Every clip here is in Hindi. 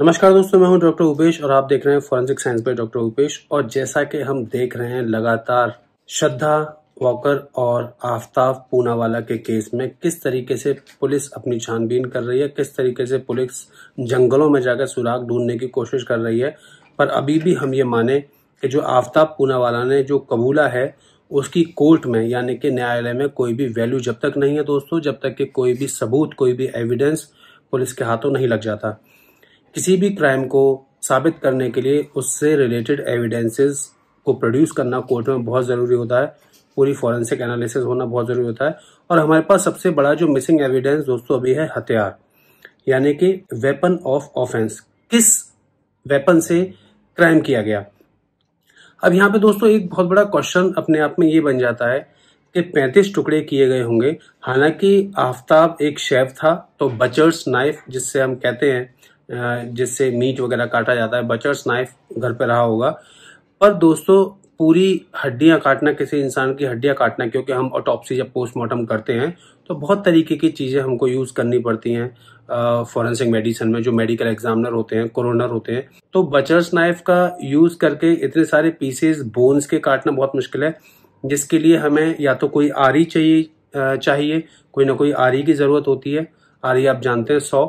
नमस्कार दोस्तों मैं हूं डॉक्टर उपेश और आप देख रहे हैं फॉरेंसिक साइंस पर डॉक्टर उपेश और जैसा कि हम देख रहे हैं लगातार श्रद्धा वॉकर और आफ्ताब पूनावाला के केस में किस तरीके से पुलिस अपनी छानबीन कर रही है किस तरीके से पुलिस जंगलों में जाकर सुराग ढूंढने की कोशिश कर रही है पर अभी भी हम ये माने कि जो आफ्ताब पूनावाला ने जो कबूला है उसकी कोर्ट में यानी कि न्यायालय में कोई भी वैल्यू जब तक नहीं है दोस्तों जब तक कि कोई भी सबूत कोई भी एविडेंस पुलिस के हाथों नहीं लग जाता किसी भी क्राइम को साबित करने के लिए उससे रिलेटेड एविडेंसेस को प्रोड्यूस करना कोर्ट में बहुत ज़रूरी होता है पूरी फॉरेंसिक एनालिसिस होना बहुत ज़रूरी होता है और हमारे पास सबसे बड़ा जो मिसिंग एविडेंस दोस्तों अभी है हथियार यानी कि वेपन ऑफ ऑफेंस किस वेपन से क्राइम किया गया अब यहाँ पे दोस्तों एक बहुत बड़ा क्वेश्चन अपने आप में ये बन जाता है कि 35 टुकड़े किए गए होंगे हालांकि आफ्ताब एक शेफ था तो बचर्स नाइफ जिससे हम कहते हैं जिससे मीट वगैरह काटा जाता है बचर्स नाइफ घर पे रहा होगा पर दोस्तों पूरी हड्डियां काटना किसी इंसान की हड्डियां काटना क्योंकि हम ऑटोपसी जब पोस्टमार्टम करते हैं तो बहुत तरीके की चीज़ें हमको यूज़ करनी पड़ती हैं फॉरेंसिक मेडिसिन में जो मेडिकल एग्जामिनर होते हैं कोरोनर होते हैं तो बचर्स नाइफ का यूज़ करके इतने सारे पीसेस बोन्स के काटना बहुत मुश्किल है जिसके लिए हमें या तो कोई आरी चाहिए चाहिए कोई ना कोई आरी की ज़रूरत होती है आरी आप जानते हैं सौ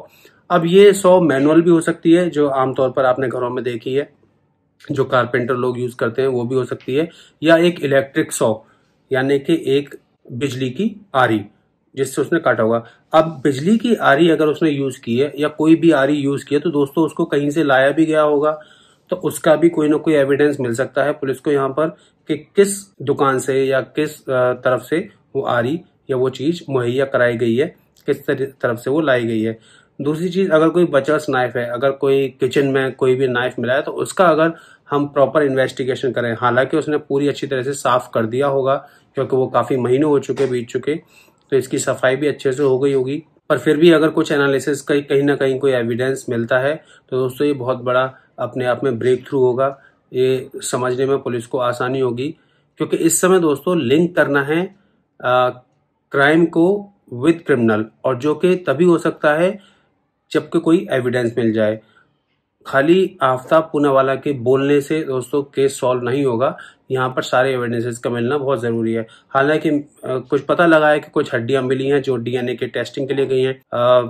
अब ये सौ मैनुअल भी हो सकती है जो आमतौर पर आपने घरों में देखी है जो कारपेंटर लोग यूज करते हैं वो भी हो सकती है या एक इलेक्ट्रिक सौ यानी कि एक बिजली की आरी जिससे उसने काटा होगा अब बिजली की आरी अगर उसने यूज की है या कोई भी आरी यूज की है तो दोस्तों उसको कहीं से लाया भी गया होगा तो उसका भी कोई ना कोई एविडेंस मिल सकता है पुलिस को यहाँ पर कि किस दुकान से या किस तरफ से वो आरी या वो चीज मुहैया कराई गई है किस तरफ से वो लाई गई है दूसरी चीज़ अगर कोई बचर्स नाइफ है अगर कोई किचन में कोई भी नाइफ मिला है तो उसका अगर हम प्रॉपर इन्वेस्टिगेशन करें हालांकि उसने पूरी अच्छी तरह से साफ कर दिया होगा क्योंकि वो काफ़ी महीनों हो चुके बीत चुके तो इसकी सफाई भी अच्छे से हो गई होगी पर फिर भी अगर कुछ एनालिसिस कहीं कहीं ना कहीं कोई एविडेंस मिलता है तो दोस्तों ये बहुत बड़ा अपने आप में ब्रेक थ्रू होगा ये समझने में पुलिस को आसानी होगी क्योंकि इस समय दोस्तों लिंक करना है क्राइम को विद क्रिमिनल और जो कि तभी हो सकता है जबकि कोई एविडेंस मिल जाए खाली आफ्ताब पूनावाला वाला के बोलने से दोस्तों केस सॉल्व नहीं होगा यहाँ पर सारे एविडेंसेस का मिलना बहुत ज़रूरी है हालांकि कुछ पता लगा है कि कुछ हड्डियाँ मिली हैं जो डीएनए के टेस्टिंग के लिए गई हैं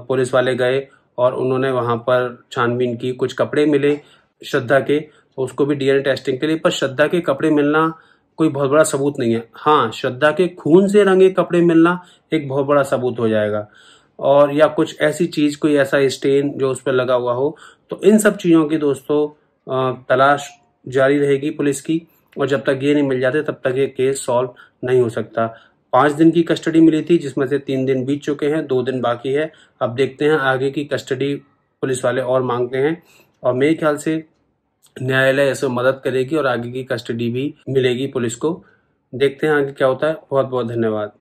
पुलिस वाले गए और उन्होंने वहां पर छानबीन की कुछ कपड़े मिले श्रद्धा के तो उसको भी डीएनए टेस्टिंग के लिए पर श्रद्धा के कपड़े मिलना कोई बहुत बड़ा सबूत नहीं है हाँ श्रद्धा के खून से रंगे कपड़े मिलना एक बहुत बड़ा सबूत हो जाएगा और या कुछ ऐसी चीज़ कोई ऐसा स्टेन जो उस पर लगा हुआ हो तो इन सब चीज़ों की दोस्तों तलाश जारी रहेगी पुलिस की और जब तक ये नहीं मिल जाते तब तक ये केस सॉल्व नहीं हो सकता पाँच दिन की कस्टडी मिली थी जिसमें से तीन दिन बीत चुके हैं दो दिन बाकी है अब देखते हैं आगे की कस्टडी पुलिस वाले और मांगते हैं और मेरे ख्याल से न्यायालय ऐसे मदद करेगी और आगे की कस्टडी भी मिलेगी पुलिस को देखते हैं आगे क्या होता है बहुत बहुत धन्यवाद